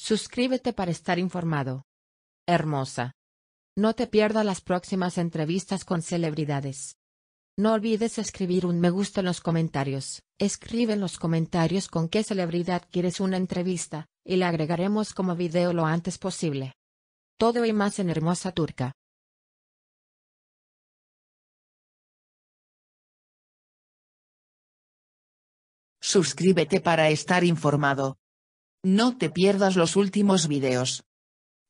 Suscríbete para estar informado. Hermosa. No te pierdas las próximas entrevistas con celebridades. No olvides escribir un me gusta en los comentarios. Escribe en los comentarios con qué celebridad quieres una entrevista, y la agregaremos como video lo antes posible. Todo y más en Hermosa Turca. Suscríbete para estar informado. No te pierdas los últimos videos.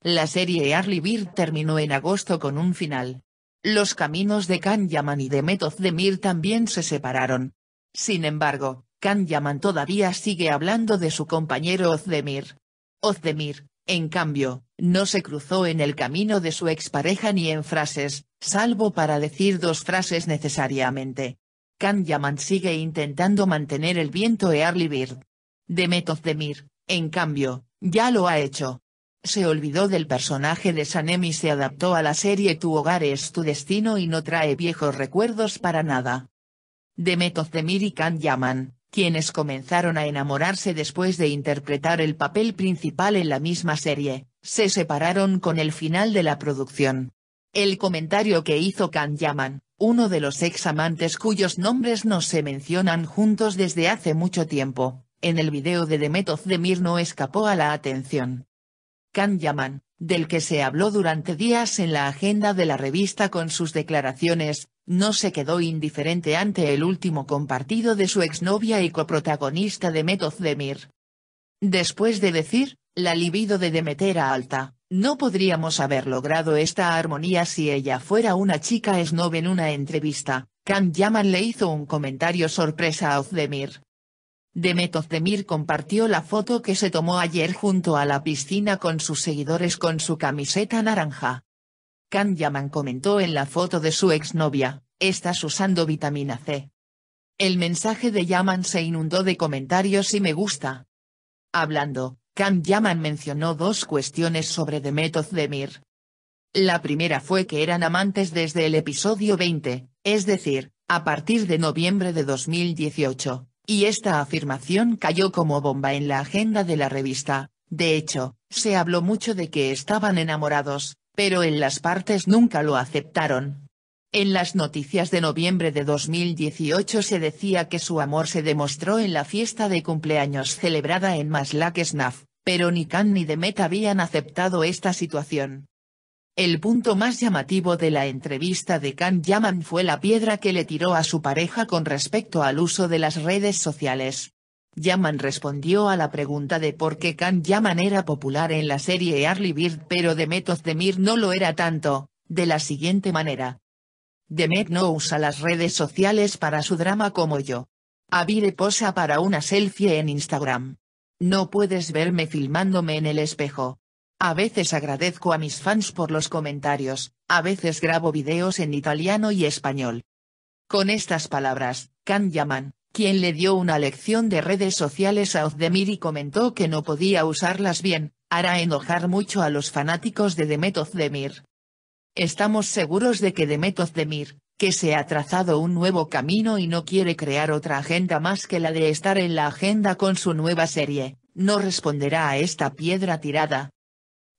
La serie Early Bird terminó en agosto con un final. Los caminos de Can Yaman y de Özdemir también se separaron. Sin embargo, Can Yaman todavía sigue hablando de su compañero Ozdemir. Ozdemir, en cambio, no se cruzó en el camino de su expareja ni en frases, salvo para decir dos frases necesariamente. Can Yaman sigue intentando mantener el viento Early Harley de Demet en cambio, ya lo ha hecho. Se olvidó del personaje de Sanem y se adaptó a la serie Tu hogar es tu destino y no trae viejos recuerdos para nada. Demet Özdemir y Kan Yaman, quienes comenzaron a enamorarse después de interpretar el papel principal en la misma serie, se separaron con el final de la producción. El comentario que hizo Kan Yaman, uno de los ex amantes cuyos nombres no se mencionan juntos desde hace mucho tiempo, en el video de Demet Özdemir no escapó a la atención. Can Yaman, del que se habló durante días en la agenda de la revista con sus declaraciones, no se quedó indiferente ante el último compartido de su exnovia y coprotagonista Demet Ozdemir. Después de decir, la libido de Demet era alta, no podríamos haber logrado esta armonía si ella fuera una chica snob en una entrevista, Can Yaman le hizo un comentario sorpresa a Ozdemir. Demet Demir compartió la foto que se tomó ayer junto a la piscina con sus seguidores con su camiseta naranja. Kan Yaman comentó en la foto de su exnovia, estás usando vitamina C. El mensaje de Yaman se inundó de comentarios y me gusta. Hablando, Kan Yaman mencionó dos cuestiones sobre Demet Demir. La primera fue que eran amantes desde el episodio 20, es decir, a partir de noviembre de 2018, y esta afirmación cayó como bomba en la agenda de la revista, de hecho, se habló mucho de que estaban enamorados, pero en las partes nunca lo aceptaron. En las noticias de noviembre de 2018 se decía que su amor se demostró en la fiesta de cumpleaños celebrada en Maslak Snaf, pero ni Khan ni Demet habían aceptado esta situación. El punto más llamativo de la entrevista de Can Yaman fue la piedra que le tiró a su pareja con respecto al uso de las redes sociales. Yaman respondió a la pregunta de por qué Khan Yaman era popular en la serie Early Bird pero Demet Ozdemir no lo era tanto, de la siguiente manera. Demet no usa las redes sociales para su drama como yo. de posa para una selfie en Instagram. No puedes verme filmándome en el espejo. A veces agradezco a mis fans por los comentarios, a veces grabo videos en italiano y español. Con estas palabras, Can Yaman, quien le dio una lección de redes sociales a Ozdemir y comentó que no podía usarlas bien, hará enojar mucho a los fanáticos de Demet Ozdemir. Estamos seguros de que Demet Ozdemir, que se ha trazado un nuevo camino y no quiere crear otra agenda más que la de estar en la agenda con su nueva serie, no responderá a esta piedra tirada,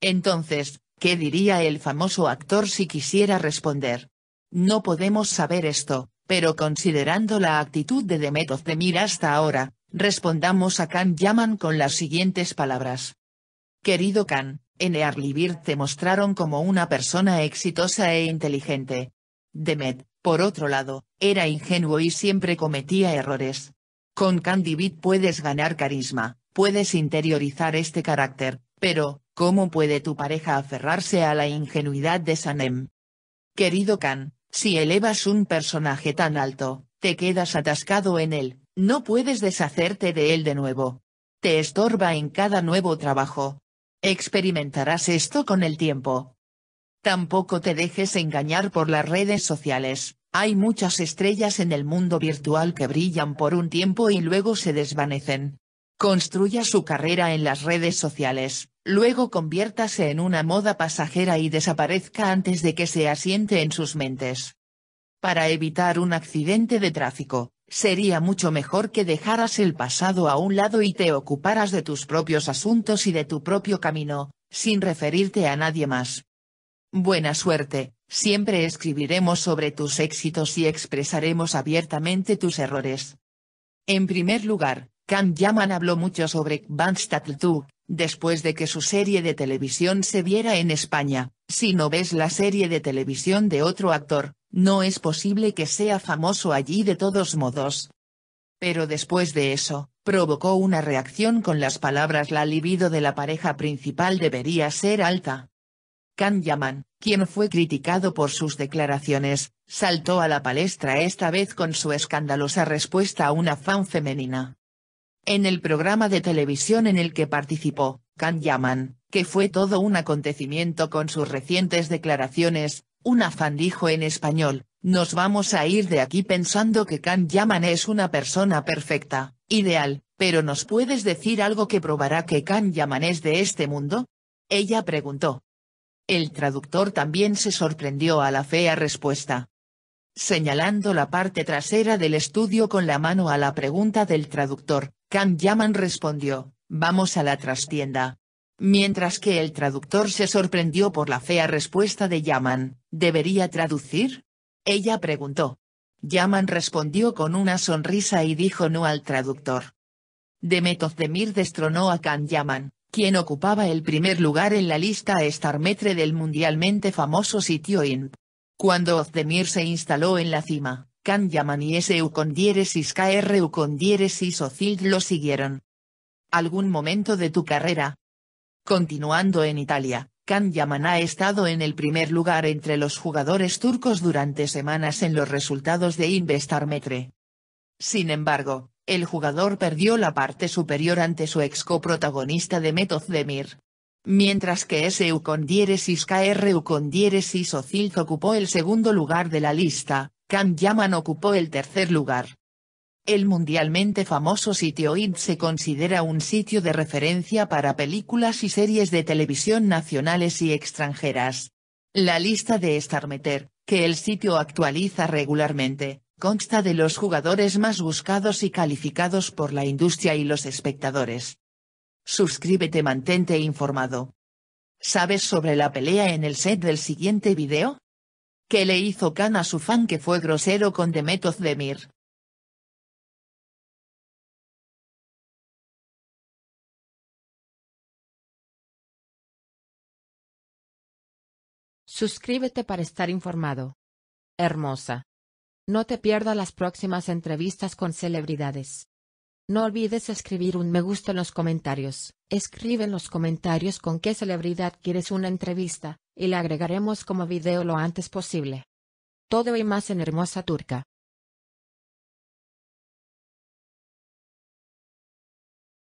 entonces, ¿qué diría el famoso actor si quisiera responder? No podemos saber esto, pero considerando la actitud de Demet Ozdemir hasta ahora, respondamos a Khan Yaman con las siguientes palabras. Querido Khan, en te mostraron como una persona exitosa e inteligente. Demet, por otro lado, era ingenuo y siempre cometía errores. Con Divit puedes ganar carisma, puedes interiorizar este carácter, pero, ¿Cómo puede tu pareja aferrarse a la ingenuidad de Sanem? Querido Khan, si elevas un personaje tan alto, te quedas atascado en él, no puedes deshacerte de él de nuevo. Te estorba en cada nuevo trabajo. Experimentarás esto con el tiempo. Tampoco te dejes engañar por las redes sociales, hay muchas estrellas en el mundo virtual que brillan por un tiempo y luego se desvanecen. Construya su carrera en las redes sociales, luego conviértase en una moda pasajera y desaparezca antes de que se asiente en sus mentes. Para evitar un accidente de tráfico, sería mucho mejor que dejaras el pasado a un lado y te ocuparas de tus propios asuntos y de tu propio camino, sin referirte a nadie más. Buena suerte, siempre escribiremos sobre tus éxitos y expresaremos abiertamente tus errores. En primer lugar, Can Yaman habló mucho sobre Kvanstatltu, después de que su serie de televisión se viera en España. Si no ves la serie de televisión de otro actor, no es posible que sea famoso allí de todos modos. Pero después de eso, provocó una reacción con las palabras la libido de la pareja principal debería ser alta. Kan Yaman, quien fue criticado por sus declaraciones, saltó a la palestra esta vez con su escandalosa respuesta a una fan femenina. En el programa de televisión en el que participó, Can Yaman, que fue todo un acontecimiento con sus recientes declaraciones, un afán dijo en español, nos vamos a ir de aquí pensando que Can Yaman es una persona perfecta, ideal, pero ¿nos puedes decir algo que probará que Can Yaman es de este mundo? Ella preguntó. El traductor también se sorprendió a la fea respuesta. Señalando la parte trasera del estudio con la mano a la pregunta del traductor, Kan Yaman respondió, vamos a la trastienda. Mientras que el traductor se sorprendió por la fea respuesta de Yaman, ¿debería traducir? Ella preguntó. Yaman respondió con una sonrisa y dijo no al traductor. Ozdemir destronó a Kan Yaman, quien ocupaba el primer lugar en la lista metre del mundialmente famoso sitio INP. Cuando Ozdemir se instaló en la cima, can y y con diéresis kr y con lo siguieron. Algún momento de tu carrera. Continuando en Italia, Can Yaman ha estado en el primer lugar entre los jugadores turcos durante semanas en los resultados de Investarmetre. Sin embargo, el jugador perdió la parte superior ante su ex coprotagonista Demet Demir. Mientras que SU con diéresis KRU con ocupó el segundo lugar de la lista, Kan Yaman ocupó el tercer lugar. El mundialmente famoso sitio id se considera un sitio de referencia para películas y series de televisión nacionales y extranjeras. La lista de meter, que el sitio actualiza regularmente, consta de los jugadores más buscados y calificados por la industria y los espectadores. Suscríbete mantente informado. ¿Sabes sobre la pelea en el set del siguiente video? que le hizo cana a su fan que fue grosero con Demet Demir. Suscríbete para estar informado. Hermosa. No te pierdas las próximas entrevistas con celebridades. No olvides escribir un me gusta en los comentarios. Escribe en los comentarios con qué celebridad quieres una entrevista y le agregaremos como video lo antes posible. Todo y más en Hermosa Turca.